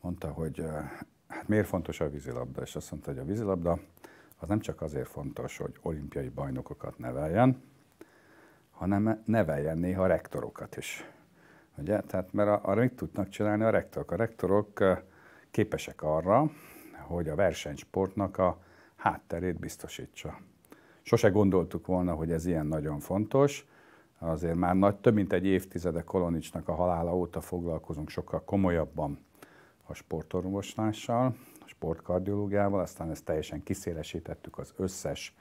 mondta, hogy eh, hát miért fontos a vízilabda, és azt mondta, hogy a vízilabda az nem csak azért fontos, hogy olimpiai bajnokokat neveljen, hanem neveljen néha rektorokat is. Ugye? Tehát mert arra mit tudnak csinálni a rektorok? A rektorok eh, képesek arra, hogy a versenysportnak a hátterét biztosítsa. Sose gondoltuk volna, hogy ez ilyen nagyon fontos, azért már nagy, több mint egy évtizede Kolonicsnak a halála óta foglalkozunk sokkal komolyabban a sportorvoslással, a sportkardiológiával, aztán ezt teljesen kiszélesítettük az összes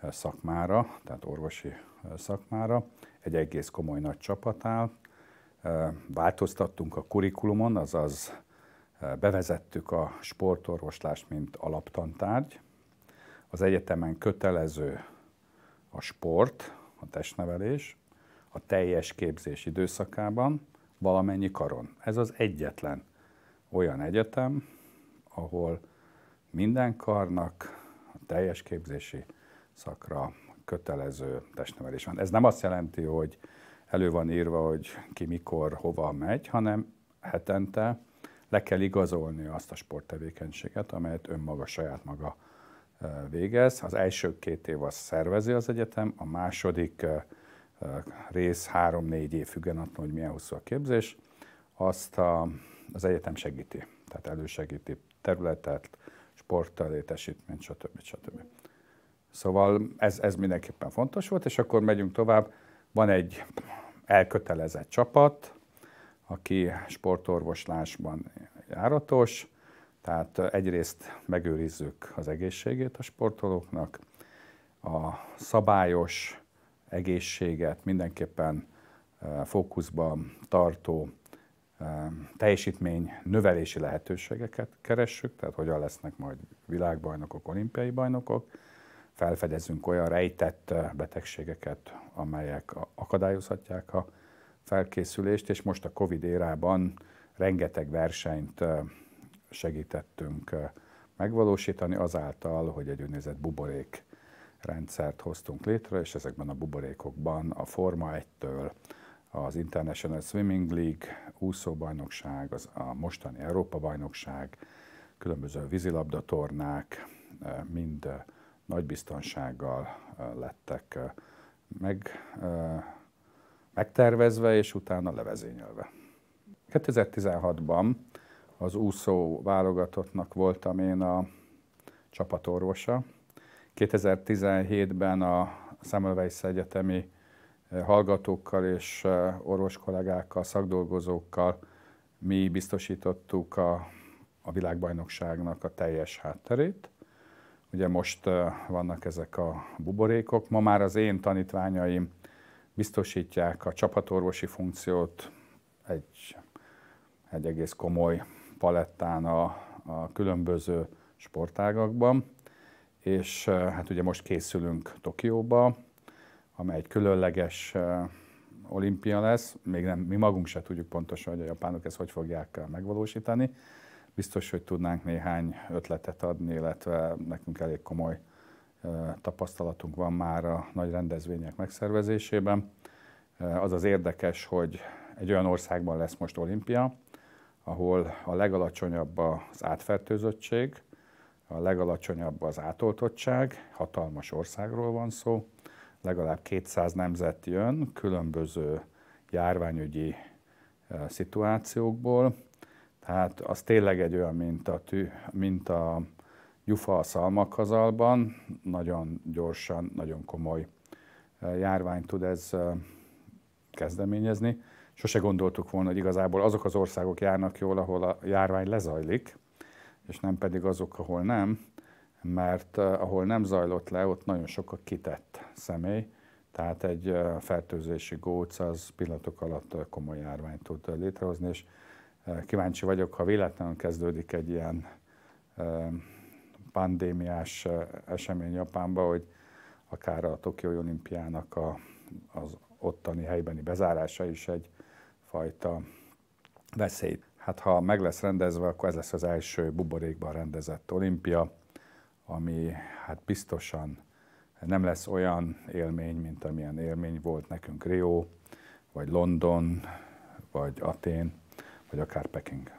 eh, szakmára, tehát orvosi eh, szakmára. Egy egész komoly nagy csapat áll. Eh, változtattunk a kurikulumon, azaz bevezettük a sportorvoslást, mint alaptantárgy, az egyetemen kötelező a sport, a testnevelés, a teljes képzés időszakában valamennyi karon. Ez az egyetlen olyan egyetem, ahol minden karnak a teljes képzési szakra kötelező testnevelés van. Ez nem azt jelenti, hogy elő van írva, hogy ki mikor, hova megy, hanem hetente le kell igazolni azt a sporttevékenységet, amelyet önmaga saját maga végez. Az első két év az szervezi az egyetem, a második rész három-négy év függen attól, hogy milyen hosszú a képzés, azt a, az egyetem segíti. Tehát elősegíti területet, sportlétesítményt, stb. stb. Szóval ez, ez mindenképpen fontos volt, és akkor megyünk tovább. Van egy elkötelezett csapat, aki sportorvoslásban járatos, tehát egyrészt megőrizzük az egészségét a sportolóknak, a szabályos egészséget mindenképpen e, fókuszban tartó e, teljesítmény növelési lehetőségeket keressük, tehát hogyan lesznek majd világbajnokok, olimpiai bajnokok, felfedezünk olyan rejtett e, betegségeket, amelyek akadályozhatják a felkészülést, és most a Covid érában rengeteg versenyt segítettünk eh, megvalósítani azáltal, hogy egy úgynevezett buborék rendszert hoztunk létre, és ezekben a buborékokban a Forma 1-től az International Swimming League, úszóbajnokság, az, a mostani Európa-bajnokság, különböző vízilabdatornák eh, mind eh, nagy biztonsággal lettek meg, megtervezve és utána levezényelve. 2016-ban az úszó válogatottnak voltam én a csapatorvosa. 2017-ben a Semmelweis Egyetemi eh, hallgatókkal és eh, orvos kollégákkal, szakdolgozókkal mi biztosítottuk a, a világbajnokságnak a teljes hátterét. Ugye most eh, vannak ezek a buborékok, ma már az én tanítványaim biztosítják a csapatorvosi funkciót egy, egy egész komoly palettán a, a különböző sportágakban, és hát ugye most készülünk Tokióba, amely egy különleges olimpia lesz. Még nem, mi magunk se tudjuk pontosan, hogy a japánok ezt hogy fogják megvalósítani. Biztos, hogy tudnánk néhány ötletet adni, illetve nekünk elég komoly tapasztalatunk van már a nagy rendezvények megszervezésében. Az az érdekes, hogy egy olyan országban lesz most olimpia, ahol a legalacsonyabb az átfertőzöttség, a legalacsonyabb az átoltottság, hatalmas országról van szó, legalább 200 nemzet jön különböző járványügyi e, szituációkból, tehát az tényleg egy olyan, mint a, tű, mint a gyufa a szalmakazalban, nagyon gyorsan, nagyon komoly e, járvány tud ez e, kezdeményezni sose gondoltuk volna, hogy igazából azok az országok járnak jól, ahol a járvány lezajlik, és nem pedig azok, ahol nem, mert ahol nem zajlott le, ott nagyon sok a kitett személy, tehát egy fertőzési góc az pillanatok alatt komoly járványt tud létrehozni, és kíváncsi vagyok, ha véletlenül kezdődik egy ilyen pandémiás esemény Japánban, hogy akár a Tokiói olimpiának a, az ottani helybeni bezárása is egy fajta veszélyt. Hát ha meg lesz rendezve, akkor ez lesz az első buborékban rendezett olimpia, ami hát biztosan nem lesz olyan élmény, mint amilyen élmény volt nekünk Rio, vagy London, vagy Atén, vagy akár Peking.